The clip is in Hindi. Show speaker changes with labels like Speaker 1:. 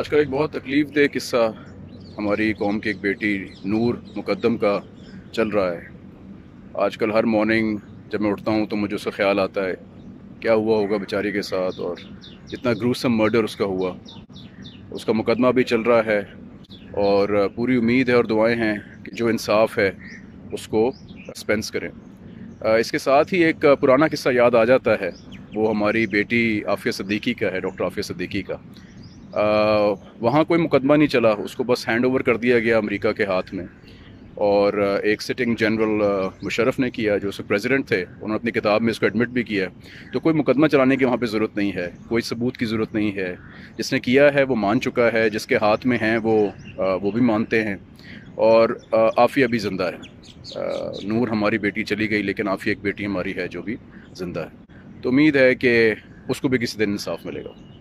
Speaker 1: आज का एक बहुत तकलीफ दे किस्सा हमारी कौम की एक बेटी नूर मुकदम का चल रहा है आजकल हर मॉर्निंग जब मैं उठता हूँ तो मुझे उसका ख्याल आता है क्या हुआ होगा बेचारी के साथ और इतना ग्रूसम मर्डर उसका हुआ उसका मुकदमा भी चल रहा है और पूरी उम्मीद है और दुआएं हैं कि जो इंसाफ है उसको स्पेंस करें इसके साथ ही एक पुराना किस्सा याद आ जाता है वो हमारी बेटी आफिया सदीकी का है डॉक्टर आफिया सदीकी का वहाँ कोई मुकदमा नहीं चला उसको बस हैंड ओवर कर दिया गया अमेरिका के हाथ में और एक सिटिंग जनरल मुशरफ ने किया जो उसके प्रेसिडेंट थे उन्होंने अपनी किताब में इसको एडमिट भी किया तो कोई मुकदमा चलाने की वहाँ पे ज़रूरत नहीं है कोई सबूत की ज़रूरत नहीं है जिसने किया है वो मान चुका है जिसके हाथ में हैं वो वो भी मानते हैं और आफ़िया भी ज़िंदा है नूर हमारी बेटी चली गई लेकिन आफ़िया एक बेटी हमारी है जो भी ज़िंदा है तो उम्मीद है कि उसको भी किसी दिन इंसाफ मिलेगा